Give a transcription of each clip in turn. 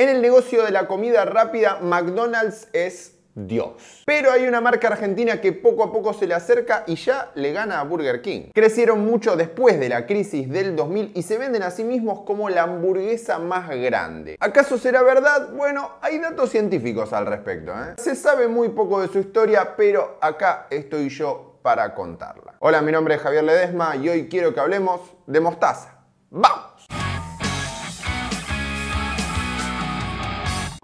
En el negocio de la comida rápida, McDonald's es Dios. Pero hay una marca argentina que poco a poco se le acerca y ya le gana a Burger King. Crecieron mucho después de la crisis del 2000 y se venden a sí mismos como la hamburguesa más grande. ¿Acaso será verdad? Bueno, hay datos científicos al respecto. ¿eh? Se sabe muy poco de su historia, pero acá estoy yo para contarla. Hola, mi nombre es Javier Ledesma y hoy quiero que hablemos de mostaza. ¡Vamos!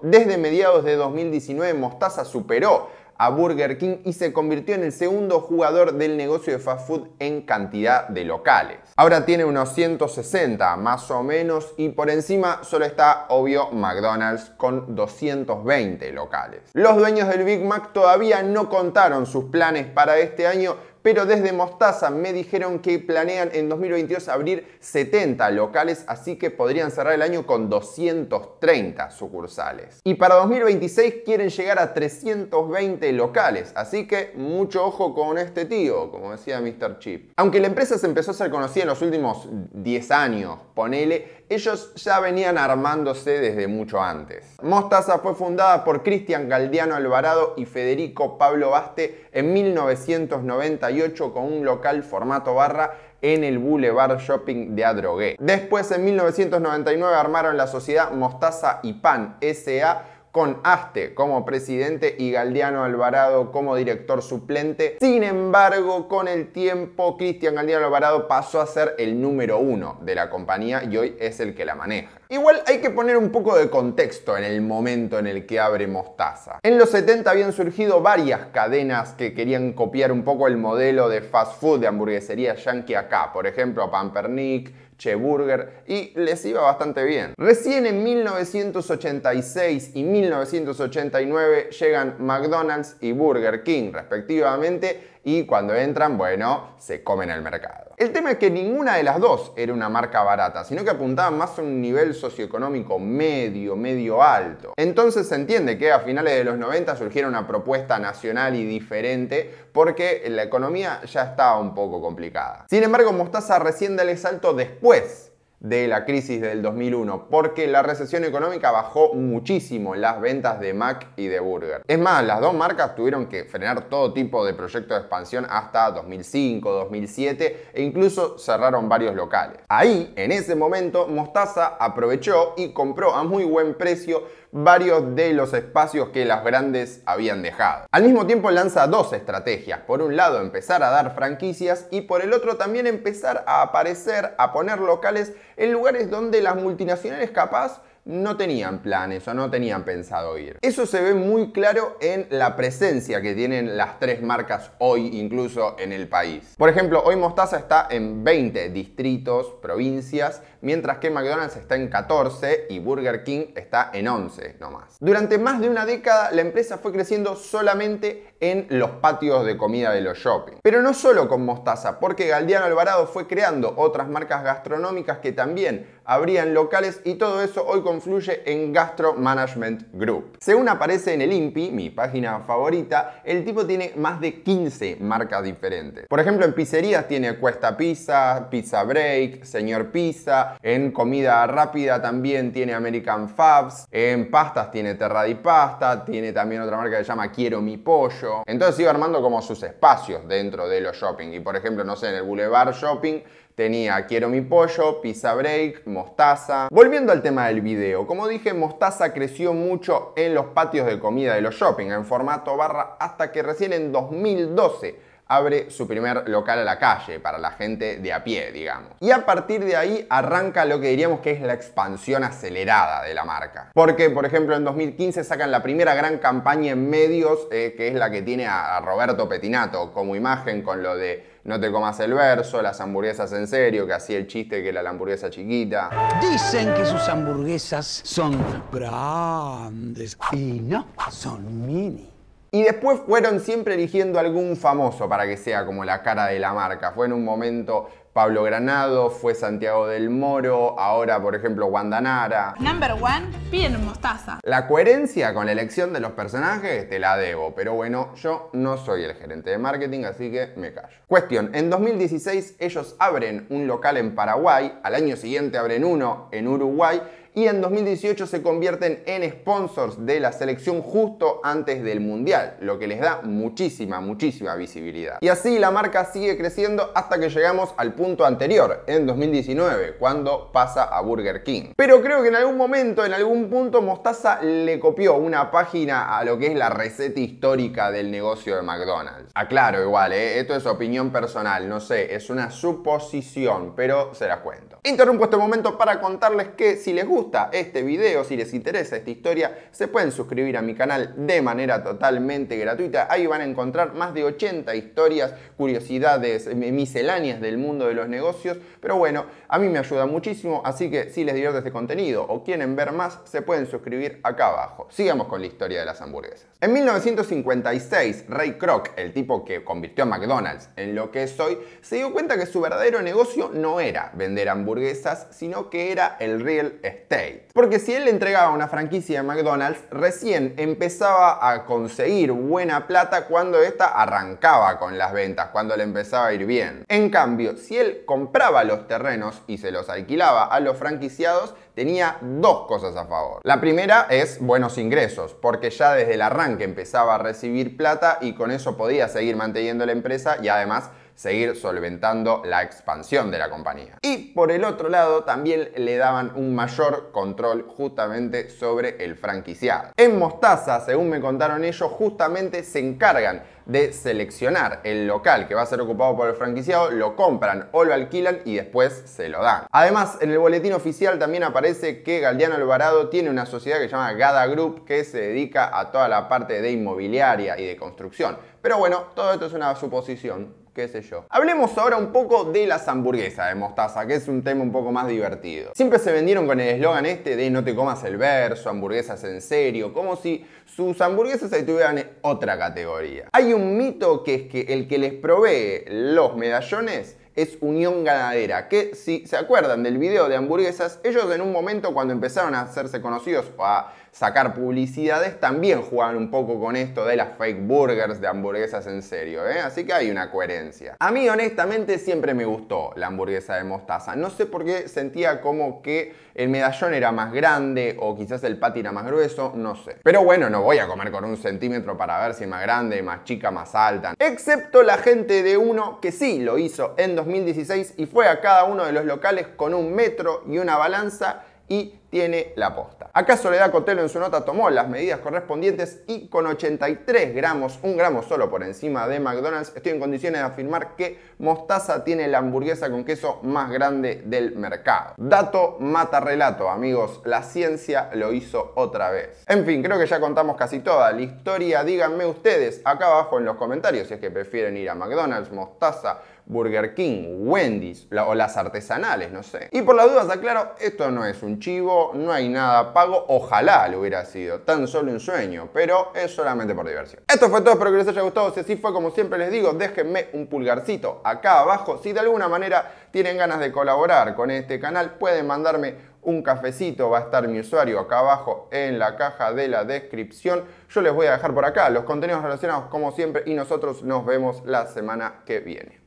Desde mediados de 2019, Mostaza superó a Burger King y se convirtió en el segundo jugador del negocio de fast food en cantidad de locales. Ahora tiene unos 160 más o menos y por encima solo está obvio McDonald's con 220 locales. Los dueños del Big Mac todavía no contaron sus planes para este año, pero desde Mostaza me dijeron que planean en 2022 abrir 70 locales, así que podrían cerrar el año con 230 sucursales. Y para 2026 quieren llegar a 320 locales, así que mucho ojo con este tío, como decía Mr. Chip. Aunque la empresa se empezó a ser conocida en los últimos 10 años, ponele, ellos ya venían armándose desde mucho antes. Mostaza fue fundada por Cristian Galdiano Alvarado y Federico Pablo Baste en 1991 con un local formato barra en el Boulevard Shopping de Adrogué. Después, en 1999, armaron la sociedad Mostaza y Pan S.A con Aste como presidente y Galdiano Alvarado como director suplente. Sin embargo, con el tiempo, Cristian Galdiano Alvarado pasó a ser el número uno de la compañía y hoy es el que la maneja. Igual hay que poner un poco de contexto en el momento en el que abre Mostaza. En los 70 habían surgido varias cadenas que querían copiar un poco el modelo de fast food de hamburguesería yankee acá, por ejemplo Pampernick, Che Burger y les iba bastante bien. Recién en 1986 y 1989 llegan McDonald's y Burger King respectivamente y cuando entran, bueno, se comen el mercado. El tema es que ninguna de las dos era una marca barata, sino que apuntaban más a un nivel socioeconómico medio, medio alto. Entonces se entiende que a finales de los 90 surgiera una propuesta nacional y diferente porque la economía ya estaba un poco complicada. Sin embargo, Mostaza recién da el salto después de la crisis del 2001, porque la recesión económica bajó muchísimo las ventas de Mac y de Burger. Es más, las dos marcas tuvieron que frenar todo tipo de proyectos de expansión hasta 2005, 2007 e incluso cerraron varios locales. Ahí, en ese momento, Mostaza aprovechó y compró a muy buen precio varios de los espacios que las grandes habían dejado. Al mismo tiempo lanza dos estrategias. Por un lado, empezar a dar franquicias y por el otro también empezar a aparecer, a poner locales en lugares donde las multinacionales capaz no tenían planes o no tenían pensado ir. Eso se ve muy claro en la presencia que tienen las tres marcas hoy incluso en el país. Por ejemplo, hoy Mostaza está en 20 distritos, provincias, mientras que McDonald's está en 14 y Burger King está en 11 nomás. Durante más de una década la empresa fue creciendo solamente en los patios de comida de los shopping. Pero no solo con mostaza, porque Galdiano Alvarado fue creando otras marcas gastronómicas que también abrían locales y todo eso hoy confluye en Gastro Management Group. Según aparece en el Impi, mi página favorita, el tipo tiene más de 15 marcas diferentes. Por ejemplo, en pizzerías tiene Cuesta Pizza, Pizza Break, Señor Pizza, en comida rápida también tiene American Fabs, en pastas tiene Terra di Pasta, tiene también otra marca que se llama Quiero mi pollo. Entonces iba armando como sus espacios dentro de los shopping y por ejemplo, no sé, en el Boulevard Shopping tenía Quiero mi pollo, Pizza Break, Mostaza. Volviendo al tema del video, como dije, Mostaza creció mucho en los patios de comida de los shopping, en formato barra, hasta que recién en 2012 abre su primer local a la calle, para la gente de a pie, digamos. Y a partir de ahí arranca lo que diríamos que es la expansión acelerada de la marca. Porque, por ejemplo, en 2015 sacan la primera gran campaña en medios, eh, que es la que tiene a, Roberto Petinato como imagen con lo de no te comas el verso, las hamburguesas en serio, que hacía el chiste que la hamburguesa chiquita. Dicen que sus hamburguesas son grandes y no, son mini. Y después fueron siempre eligiendo algún famoso para que sea como la cara de la marca. Fue en un momento Pablo Granado, fue Santiago del Moro, ahora por ejemplo Guandanara. Number one, piden mostaza. La coherencia con la elección de los personajes te la debo, pero bueno, yo no soy el gerente de marketing, así que me callo. Cuestión, en 2016 ellos abren un local en Paraguay, al año siguiente abren uno en Uruguay y en 2018 se convierten en sponsors de la selección justo antes del Mundial, lo que les da muchísima, muchísima visibilidad. Y así la marca sigue creciendo hasta que llegamos al punto anterior, en 2019, cuando pasa a Burger King. Pero creo que en algún momento, en algún punto, Mostaza le copió una página a lo que es la receta histórica del negocio de McDonald's. Aclaro igual, eh, esto es opinión personal, no sé, es una suposición, pero se las cuento. Interrumpo este momento para contarles que si les gusta este video, si les interesa esta historia, se pueden suscribir a mi canal de manera totalmente gratuita. Ahí van a encontrar más de 80 historias, curiosidades eh, misceláneas del mundo de los negocios. Pero bueno, a mí me ayuda muchísimo, así que si les divierte este contenido o quieren ver más, se pueden suscribir acá abajo. Sigamos con la historia de las hamburguesas. En 1956, Ray Kroc, el tipo que convirtió a McDonald's en lo que es hoy, se dio cuenta que su verdadero negocio no era vender hamburguesas, sino que era el real estate porque si él le entregaba una franquicia de McDonald's, recién empezaba a conseguir buena plata cuando ésta arrancaba con las ventas, cuando le empezaba a ir bien. En cambio, si él compraba los terrenos y se los alquilaba a los franquiciados, tenía dos cosas a favor. La primera es buenos ingresos, porque ya desde el arranque empezaba a recibir plata y con eso podía seguir manteniendo la empresa y además seguir solventando la expansión de la compañía. Y por el otro lado, también le daban un mayor control justamente sobre el franquiciado. En Mostaza, según me contaron ellos, justamente se encargan de seleccionar el local que va a ser ocupado por el franquiciado, lo compran o lo alquilan y después se lo dan. Además, en el boletín oficial también aparece que Galdiano Alvarado tiene una sociedad que se llama Gada Group que se dedica a toda la parte de inmobiliaria y de construcción. Pero bueno, todo esto es una suposición qué sé yo. Hablemos ahora un poco de las hamburguesas de mostaza, que es un tema un poco más divertido. Siempre se vendieron con el eslogan este de no te comas el verso, hamburguesas en serio, como si sus hamburguesas estuvieran en otra categoría. Hay un mito que es que el que les provee los medallones es Unión Ganadera, que si se acuerdan del video de hamburguesas, ellos en un momento cuando empezaron a hacerse conocidos o a sacar publicidades, también jugaban un poco con esto de las fake burgers, de hamburguesas en serio, ¿eh? Así que hay una coherencia. A mí, honestamente, siempre me gustó la hamburguesa de mostaza. No sé por qué sentía como que el medallón era más grande o quizás el patty era más grueso, no sé. Pero bueno, no voy a comer con un centímetro para ver si es más grande, más chica, más alta. Excepto la gente de uno que sí lo hizo en 2016 y fue a cada uno de los locales con un metro y una balanza y tiene la posta. Acá Soledad Cotelo en su nota tomó las medidas correspondientes y con 83 gramos, un gramo solo por encima de McDonald's, estoy en condiciones de afirmar que Mostaza tiene la hamburguesa con queso más grande del mercado. Dato mata relato, amigos, la ciencia lo hizo otra vez. En fin, creo que ya contamos casi toda la historia, díganme ustedes acá abajo en los comentarios si es que prefieren ir a McDonald's, Mostaza, Burger King, Wendy's o las artesanales, no sé. Y por las dudas aclaro, esto no es un chivo, no hay nada, pago ojalá lo hubiera sido, tan solo un sueño, pero es solamente por diversión. Esto fue todo, espero que les haya gustado, si así fue como siempre les digo, déjenme un pulgarcito acá abajo, si de alguna manera tienen ganas de colaborar con este canal, pueden mandarme un cafecito, va a estar mi usuario acá abajo en la caja de la descripción. Yo les voy a dejar por acá los contenidos relacionados como siempre y nosotros nos vemos la semana que viene.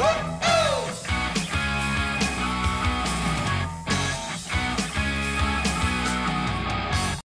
What?